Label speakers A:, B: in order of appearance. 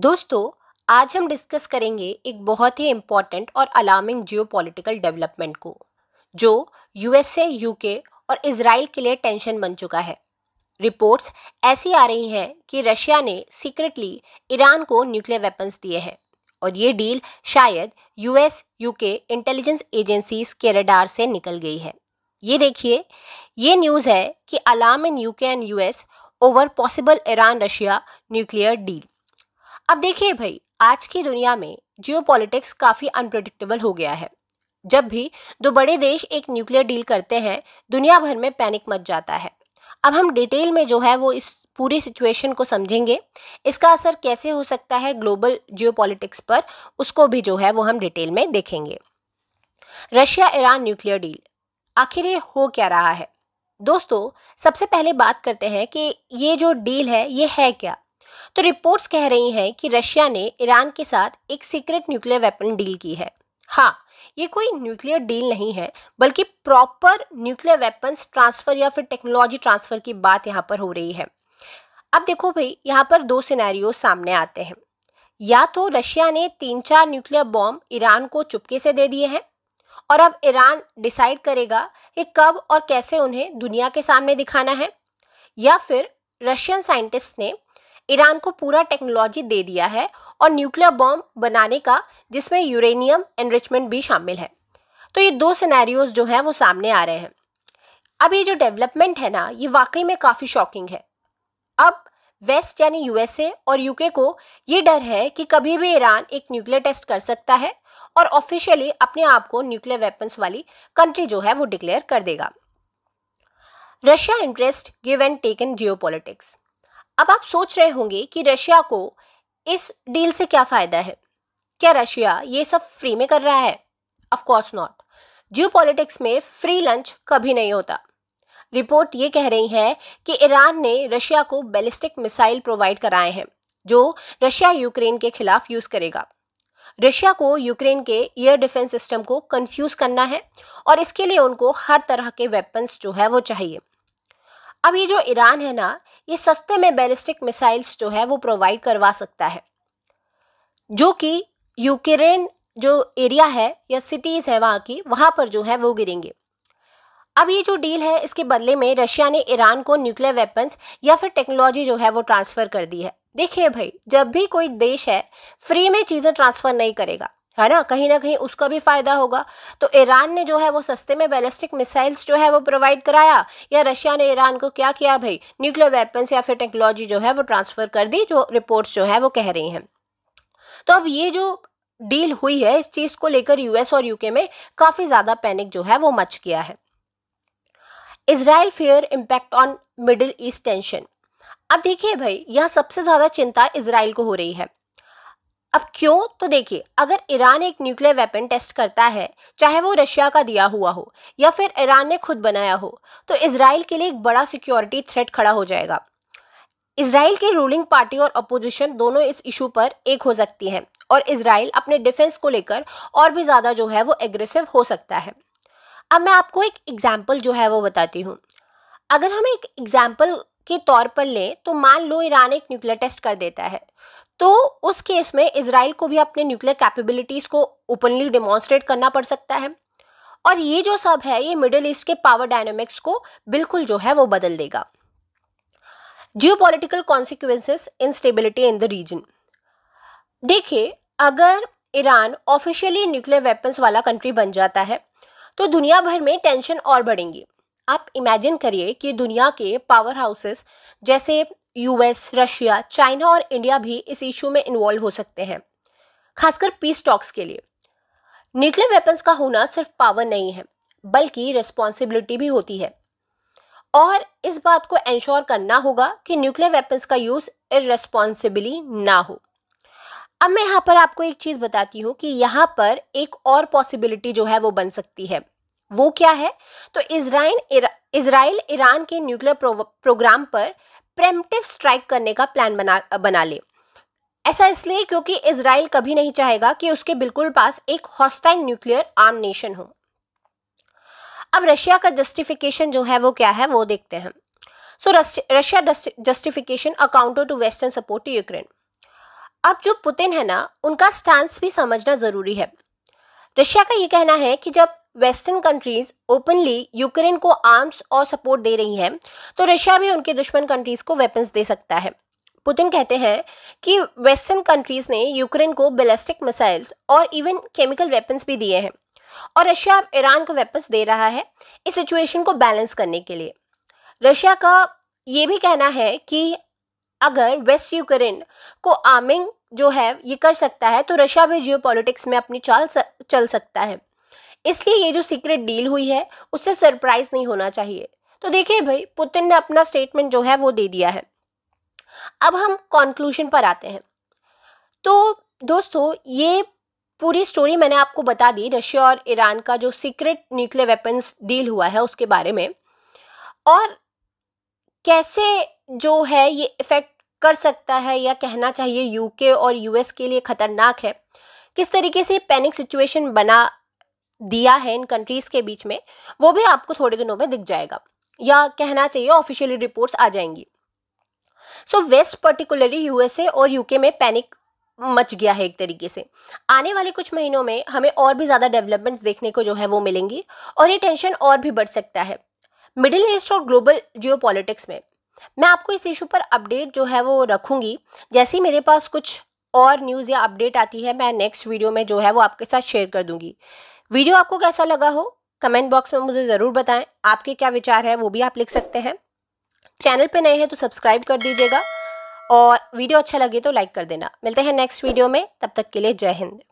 A: दोस्तों आज हम डिस्कस करेंगे एक बहुत ही इम्पॉर्टेंट और अलार्मिंग जियोपॉलिटिकल डेवलपमेंट को जो यूएसए यूके और इसराइल के लिए टेंशन बन चुका है रिपोर्ट्स ऐसी आ रही हैं कि रशिया ने सीक्रेटली ईरान को न्यूक्लियर वेपन्स दिए हैं और ये डील शायद यूएस यूके इंटेलिजेंस एजेंसीज के रडार से निकल गई है ये देखिए ये न्यूज़ है कि alarm in UK and US over possible Iran Russia nuclear deal अब देखिए भाई आज की दुनिया में जियो काफ़ी अनप्रडिक्टेबल हो गया है जब भी दो बड़े देश एक न्यूक्लियर डील करते हैं दुनिया भर में पैनिक मच जाता है अब हम डिटेल में जो है वो इस पूरी सिचुएशन को समझेंगे इसका असर कैसे हो सकता है ग्लोबल जियो पर उसको भी जो है वो हम डिटेल में देखेंगे रशिया ईरान न्यूक्लियर डील आखिर ये हो क्या रहा है दोस्तों सबसे पहले बात करते हैं कि ये जो डील है ये है क्या तो रिपोर्ट्स कह रही हैं कि रशिया ने ईरान के साथ एक सीक्रेट न्यूक्लियर वेपन डील की है हाँ ये कोई न्यूक्लियर डील नहीं है बल्कि प्रॉपर न्यूक्लियर वेपन्स ट्रांसफ़र या फिर टेक्नोलॉजी ट्रांसफ़र की बात यहाँ पर हो रही है अब देखो भाई यहाँ पर दो सिनेरियो सामने आते हैं या तो रशिया ने तीन चार न्यूक्लियर बॉम्ब ईरान को चुपके से दे दिए हैं और अब ईरान डिसाइड करेगा कि कब और कैसे उन्हें दुनिया के सामने दिखाना है या फिर रशियन साइंटिस्ट ने ईरान को पूरा टेक्नोलॉजी दे दिया है और न्यूक्लियर बॉम्ब बनाने का जिसमें यूरेनियम एनरिचमेंट भी शामिल है तो ये दो सिनेरियोज जो हैं वो सामने आ रहे हैं अब ये जो डेवलपमेंट है ना ये वाकई में काफ़ी शॉकिंग है अब वेस्ट यानी यूएसए और यूके को ये डर है कि कभी भी ईरान एक न्यूक्लियर टेस्ट कर सकता है और ऑफिशियली अपने आप को न्यूक्लियर वेपन्स वाली कंट्री जो है वो डिक्लेयर कर देगा Russia interest give and geo geopolitics अब आप सोच रहे होंगे कि रशिया को इस डील से क्या फ़ायदा है क्या रशिया ये सब फ्री में कर रहा है कोर्स नॉट जियो में फ्री लंच कभी नहीं होता रिपोर्ट ये कह रही है कि ईरान ने रशिया को बैलिस्टिक मिसाइल प्रोवाइड कराए हैं जो रशिया यूक्रेन के खिलाफ यूज़ करेगा रशिया को यूक्रेन के एयर डिफेंस सिस्टम को कंफ्यूज करना है और इसके लिए उनको हर तरह के वेपन्स जो है वो चाहिए अब ये जो ईरान है ना ये सस्ते में बैलिस्टिक मिसाइल्स जो है वो प्रोवाइड करवा सकता है जो कि यूक्रेन जो एरिया है या सिटीज़ है वहाँ की वहाँ पर जो है वो गिरेंगे अब ये जो डील है इसके बदले में रशिया ने ईरान को न्यूक्लियर वेपन्स या फिर टेक्नोलॉजी जो है वो ट्रांसफ़र कर दी है देखिए भाई जब भी कोई देश है फ्री में चीज़ें ट्रांसफ़र नहीं करेगा है ना कहीं ना कहीं उसका भी फ़ायदा होगा तो ईरान ने जो है वो सस्ते में बैलिस्टिक मिसाइल्स जो है वो प्रोवाइड कराया या रशिया ने ईरान को क्या किया भाई न्यूक्लियर वेपन्स या फिर टेक्नोलॉजी जो है वो ट्रांसफ़र कर दी जो रिपोर्ट्स जो है वो कह रही हैं तो अब ये जो डील हुई है इस चीज़ को लेकर यूएस और यूके में काफ़ी ज़्यादा पैनिक जो है वो मच गया है Israel fair impact on Middle East tension अब देखिए भाई यहाँ सबसे ज़्यादा चिंता इसराइल को हो रही है अब क्यों तो देखिए अगर ईरान एक न्यूक्लियर वेपन टेस्ट करता है चाहे वो रशिया का दिया हुआ हो या फिर ईरान ने खुद बनाया हो तो इसराइल के लिए एक बड़ा सिक्योरिटी थ्रेट खड़ा हो जाएगा इसराइल की रूलिंग पार्टी और अपोजिशन दोनों इस इशू पर एक हो सकती हैं और इसराइल अपने डिफेंस को लेकर और भी ज़्यादा जो है वो एग्रेसिव हो सकता है अब मैं आपको एक एग्जाम्पल जो है वो बताती हूँ अगर हम एक एग्जाम्पल के तौर पर लें तो मान लो ईरान एक न्यूक्लियर टेस्ट कर देता है तो उस केस में इसराइल को भी अपने न्यूक्लियर कैपेबिलिटीज़ को ओपनली डेमॉन्स्ट्रेट करना पड़ सकता है और ये जो सब है ये मिडिल ईस्ट के पावर डायनामिक्स को बिल्कुल जो है वो बदल देगा political consequences stability in the region देखिए अगर ईरान ऑफिशियली न्यूक्लियर वेपन्स वाला कंट्री बन जाता है तो दुनिया भर में टेंशन और बढ़ेंगी आप इमेजिन करिए कि दुनिया के पावर हाउसेस जैसे यूएस रशिया चाइना और इंडिया भी इस इशू में इन्वॉल्व हो सकते हैं खासकर पीस टॉक्स के लिए न्यूक्लियर वेपन्स का होना सिर्फ पावर नहीं है बल्कि रिस्पॉन्सिबिलिटी भी होती है और इस बात को इंश्योर करना होगा कि न्यूक्लियर वेपन्स का यूज़ इरेस्पॉन्सिबली ना हो अब मैं यहाँ पर आपको एक चीज़ बताती हूँ कि यहाँ पर एक और पॉसिबिलिटी जो है वो बन सकती है वो क्या है तो इसराइल इसराइल ईरान के न्यूक्लियर प्रो, प्रोग्राम पर प्रेमटिव स्ट्राइक करने का प्लान बना बना ले ऐसा इसलिए क्योंकि इसराइल कभी नहीं चाहेगा कि उसके बिल्कुल पास एक हॉस्टाइल न्यूक्लियर आर्म नेशन हो अब रशिया का जस्टिफिकेशन जो है वो क्या है वो देखते हैं so Russia justification a counter to western support to Ukraine अब जो पुतिन है ना उनका स्टांस भी समझना ज़रूरी है रशिया का ये कहना है कि जब वेस्टर्न कंट्रीज ओपनली यूक्रेन को आर्म्स और सपोर्ट दे रही हैं तो रशिया भी उनके दुश्मन कंट्रीज को वेपन्स दे सकता है पुतिन कहते हैं कि वेस्टर्न कंट्रीज ने यूक्रेन को बेलिस्टिक मिसाइल्स और इवन केमिकल वेपन्स भी दिए हैं और रशिया अब ईरान को वेपन्स दे रहा है इस सिचुएशन को बैलेंस करने के लिए रशिया का ये भी कहना है कि अगर वेस्ट यूक्रेन को आर्मिंग जो है ये कर सकता है तो रशिया भी जियो में अपनी चाल चल सकता है इसलिए ये जो सीक्रेट डील हुई है उससे सरप्राइज नहीं होना चाहिए तो देखिए भाई पुतिन ने अपना स्टेटमेंट जो है वो दे दिया है अब हम कॉन्क्लूजन पर आते हैं तो दोस्तों ये पूरी स्टोरी मैंने आपको बता दी रशिया और ईरान का जो सीक्रेट न्यूक्लियर वेपन्स डील हुआ है उसके बारे में और कैसे जो है ये इफ़ेक्ट कर सकता है या कहना चाहिए यूके और यूएस के लिए ख़तरनाक है किस तरीके से पैनिक सिचुएशन बना दिया है इन कंट्रीज़ के बीच में वो भी आपको थोड़े दिनों में दिख जाएगा या कहना चाहिए ऑफिशियली रिपोर्ट्स आ जाएंगी सो वेस्ट पर्टिकुलरली यूएसए और यूके में पैनिक मच गया है एक तरीके से आने वाले कुछ महीनों में हमें और भी ज़्यादा डेवलपमेंट्स देखने को जो है वो मिलेंगी और ये टेंशन और भी बढ़ सकता है मिडिल ईस्ट और ग्लोबल जियो में मैं आपको इस इशू पर अपडेट जो है वो रखूँगी जैसे ही मेरे पास कुछ और न्यूज़ या अपडेट आती है मैं नेक्स्ट वीडियो में जो है वो आपके साथ शेयर कर दूंगी वीडियो आपको कैसा लगा हो कमेंट बॉक्स में मुझे ज़रूर बताएं आपके क्या विचार है वो भी आप लिख सकते हैं चैनल पे नए हैं तो सब्सक्राइब कर दीजिएगा और वीडियो अच्छा लगे तो लाइक कर देना मिलते हैं नेक्स्ट वीडियो में तब तक के लिए जय हिंद